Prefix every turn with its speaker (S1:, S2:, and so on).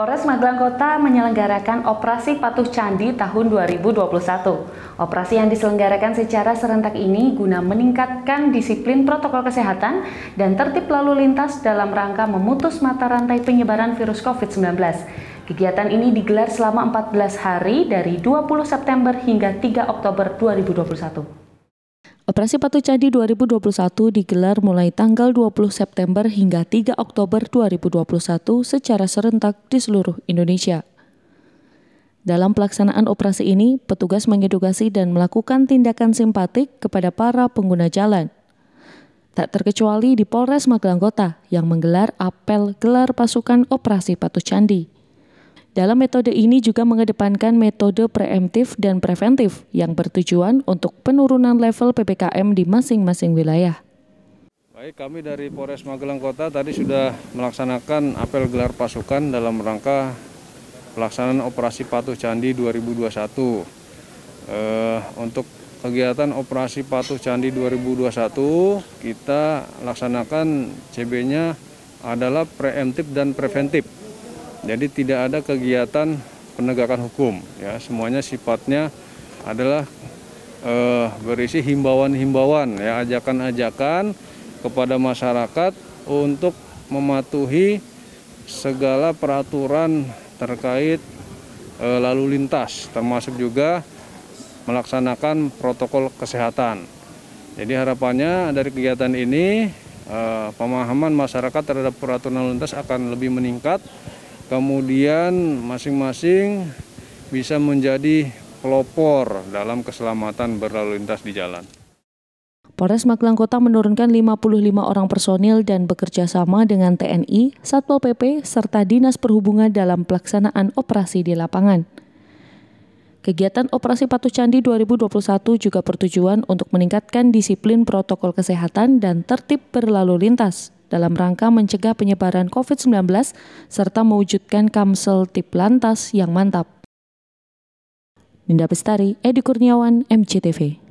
S1: Polres Magelang Kota menyelenggarakan Operasi Patuh Candi tahun 2021. Operasi yang diselenggarakan secara serentak ini guna meningkatkan disiplin protokol kesehatan dan tertib lalu lintas dalam rangka memutus mata rantai penyebaran virus COVID-19. Kegiatan ini digelar selama 14 hari dari 20 September hingga 3 Oktober 2021. Operasi Patu Candi 2021 digelar mulai tanggal 20 September hingga 3 Oktober 2021 secara serentak di seluruh Indonesia. Dalam pelaksanaan operasi ini, petugas mengedukasi dan melakukan tindakan simpatik kepada para pengguna jalan. Tak terkecuali di Polres Magelang Kota yang menggelar apel gelar pasukan operasi Patu Candi. Dalam metode ini juga mengedepankan metode preemptif dan preventif yang bertujuan untuk penurunan level PPKM di masing-masing wilayah.
S2: Baik, kami dari Polres Magelang Kota tadi sudah melaksanakan apel gelar pasukan dalam rangka pelaksanaan operasi Patuh Candi 2021. Eh, untuk kegiatan operasi Patuh Candi 2021 kita laksanakan CB-nya adalah preemptif dan preventif. Jadi tidak ada kegiatan penegakan hukum ya, semuanya sifatnya adalah eh, berisi himbauan-himbauan ya, ajakan-ajakan kepada masyarakat untuk mematuhi segala peraturan terkait eh, lalu lintas termasuk juga melaksanakan protokol kesehatan. Jadi harapannya dari kegiatan ini eh, pemahaman masyarakat terhadap peraturan lalu lintas akan lebih meningkat kemudian masing-masing bisa menjadi pelopor dalam keselamatan berlalu lintas di jalan.
S1: Polres Magelang Kota menurunkan 55 orang personil dan bekerja sama dengan TNI, Satpol PP, serta Dinas Perhubungan dalam pelaksanaan operasi di lapangan. Kegiatan Operasi Patuh Candi 2021 juga bertujuan untuk meningkatkan disiplin protokol kesehatan dan tertib berlalu lintas dalam rangka mencegah penyebaran COVID-19 serta mewujudkan Kamsel Tip Lantas yang mantap. Ninda Pestari, Edi Kurniawan, MCTV.